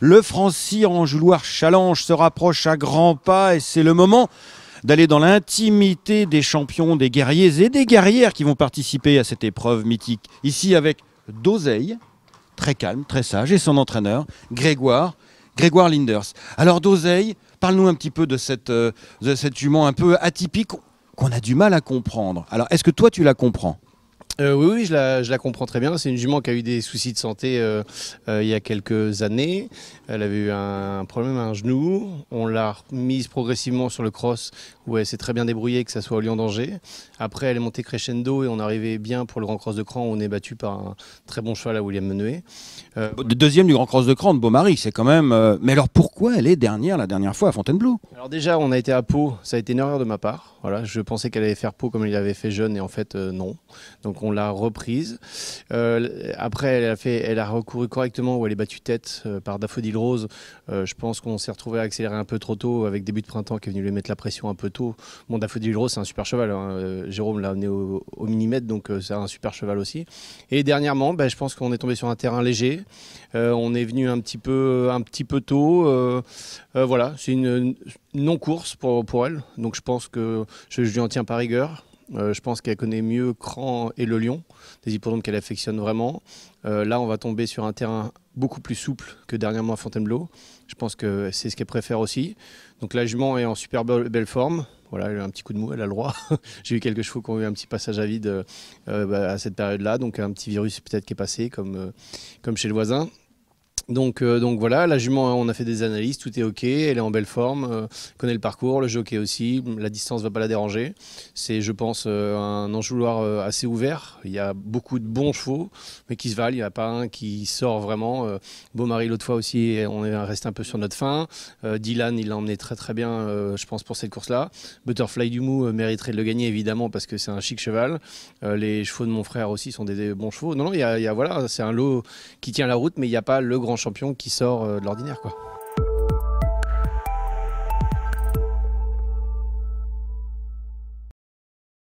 Le en jouloir Challenge se rapproche à grands pas et c'est le moment d'aller dans l'intimité des champions, des guerriers et des guerrières qui vont participer à cette épreuve mythique. Ici avec Doseille, très calme, très sage, et son entraîneur, Grégoire, Grégoire Linders. Alors Doseille, parle-nous un petit peu de, cette, euh, de cet humain un peu atypique qu'on a du mal à comprendre. Alors est-ce que toi tu la comprends euh, oui, oui, je la, comprends très bien. C'est une jument qui a eu des soucis de santé euh, euh, il y a quelques années. Elle avait eu un, problème à un genou. On l'a mise progressivement sur le cross où elle s'est très bien débrouillée, que ce soit au Lyon danger Après, elle est montée crescendo et on arrivait bien pour le Grand Cross de Cran où on est battu par un très bon cheval à William Menuet. Deuxième du Grand Cross de Cran de Beaumaris, c'est quand même. Mais alors pourquoi elle est dernière la dernière fois à Fontainebleau Alors déjà, on a été à Pau. Ça a été une erreur de ma part. Voilà, je pensais qu'elle allait faire Pau comme elle l'avait fait jeune et en fait non. Donc on l'a reprise. Euh, après, elle a, fait, elle a recouru correctement où elle est battue tête euh, par Daffodil Rose. Euh, je pense qu'on s'est retrouvé à accélérer un peu trop tôt avec début de printemps qui est venu lui mettre la pression un peu tôt. Bon, Daffodil Rose, c'est un super cheval. Hein. Jérôme l'a amené au, millimètre, donc c'est un super cheval aussi. Et dernièrement, ben, je pense qu'on est tombé sur un terrain léger. on est venu un petit peu, un petit peu tôt. voilà, c'est une non-course pour, elle. Donc je pense que je lui en tiens par rigueur. Euh, je pense qu'elle connaît mieux Cran et le Lion, des hippodromes qu'elle affectionne vraiment. Euh, là, on va tomber sur un terrain beaucoup plus souple que dernièrement à Fontainebleau. Je pense que c'est ce qu'elle préfère aussi. Donc la jument est en super belle forme. Voilà, elle a un petit coup de mou, elle a le droit. J'ai eu quelques chevaux qui ont eu un petit passage à vide euh, bah, à cette période-là, donc un petit virus peut-être qui est passé, comme chez le voisin. Donc, euh, donc voilà, la jument, hein, on a fait des analyses, tout est ok, elle est en belle forme, euh, connaît le parcours, le jockey aussi, la distance va pas la déranger. C'est, je pense, euh, un enjouloir assez ouvert. Il y a beaucoup de bons chevaux, mais qui se valent. Il n'y a pas un qui sort vraiment. Beaumarie l'autre fois aussi, on est resté un peu sur notre fin. Dylan, il l'a emmené très très bien, je pense, pour cette course-là. Butterfly du Mou mériterait de le gagner, évidemment, parce que c'est un chic cheval. les chevaux de mon frère aussi sont des, bons chevaux. Non, non, il y a, il y a voilà, c'est un lot qui tient la route, mais il n'y a pas le grand champion qui sort euh, de l'ordinaire, quoi.